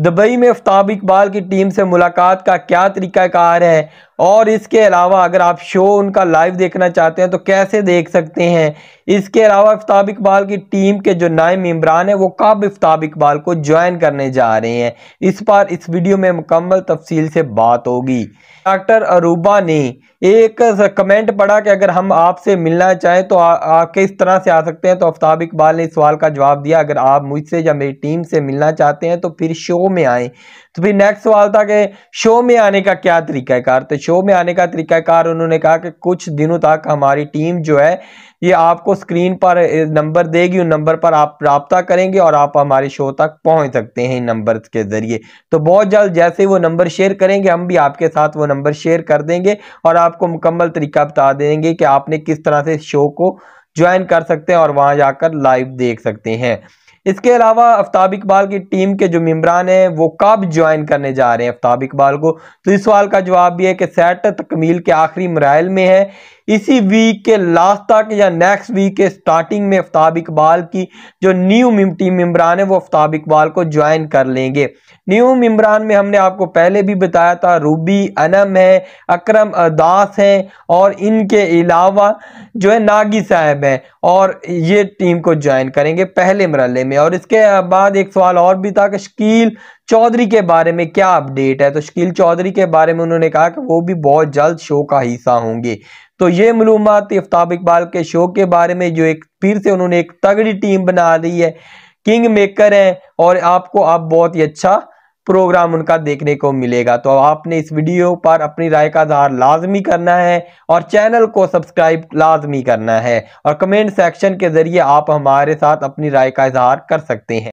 Dubai में आफ्ताब इकबाल की team से मुलाकात का क्या तरीका कार है और इसके अलावा अगर आप शो उनका लाइव देखना चाहते हैं तो कैसे देख सकते हैं इसके अलावा आफ्ताब इकबाल की टीम के जो नए मम्बरान हैं वो कब आफ्ताब इकबाल को ज्वाइन करने जा रहे हैं इस पर इस वीडियो में मुकम्मल तफसील से बात होगी डॉक्टर अरूबा ने एक कमेंट पढ़ा कि अगर हम आपसे मिलना चाहें तो आप किस तरह से आ सकते हैं तो आफ्ताब इकबाल ने इस सवाल का जवाब दिया अगर आप मुझसे या मेरी टीम से मिलना चाहते हैं तो फिर शो में आए तो फिर नेक्स्ट सवाल था कि शो में आने का क्या तरीका है तो शो में आने का तरीकाकार उन्होंने कहा कि कुछ दिनों तक हमारी टीम जो है ये आपको स्क्रीन पर नंबर देगी उन नंबर पर आप रबता करेंगे और आप हमारे शो तक पहुंच सकते हैं इन नंबर के ज़रिए तो बहुत जल्द जैसे वो नंबर शेयर करेंगे हम भी आपके साथ वो नंबर शेयर कर देंगे और आपको मुकम्मल तरीका बता देंगे कि आपने किस तरह से शो को ज्वाइन कर सकते हैं और वहाँ जाकर लाइव देख सकते हैं इसके अलावा आफ्ताब इकबाल की टीम के जो मम्बरान हैं वो कब ज्वाइन करने जा रहे हैं आफ्ताब इकबाल को तो इस सवाल का जवाब भी है कि सेट तकमील के आखिरी मराइल में है इसी वीक के लास्ट तक या नेक्स्ट वीक के स्टार्टिंग में आफ्ताब इकबाल की जो न्यू टीम मेम्बरान है वो आफ्ताब इकबाल को ज्वाइन कर लेंगे न्यू मेम्बरान में हमने आपको पहले भी बताया था रूबी अनम है अक्रम अदास हैं और इनके अलावा जो है नागी साहब हैं और ये टीम को ज्वाइन करेंगे पहले मरल में और इसके बाद एक सवाल और भी था कि शकील चौधरी के बारे में क्या अपडेट है तो शकील चौधरी के बारे में उन्होंने कहा कि वो भी बहुत जल्द शो का हिस्सा होंगे तो ये मलूम आफ्ताब इकबाल के शो के बारे में जो एक फिर से उन्होंने एक तगड़ी टीम बना दी है किंग मेकर हैं और आपको आप बहुत ही अच्छा प्रोग्राम उनका देखने को मिलेगा तो आपने इस वीडियो पर अपनी राय का इजहार लाजमी करना है और चैनल को सब्सक्राइब लाजमी करना है और कमेंट सेक्शन के ज़रिए आप हमारे साथ अपनी राय का इजहार कर सकते हैं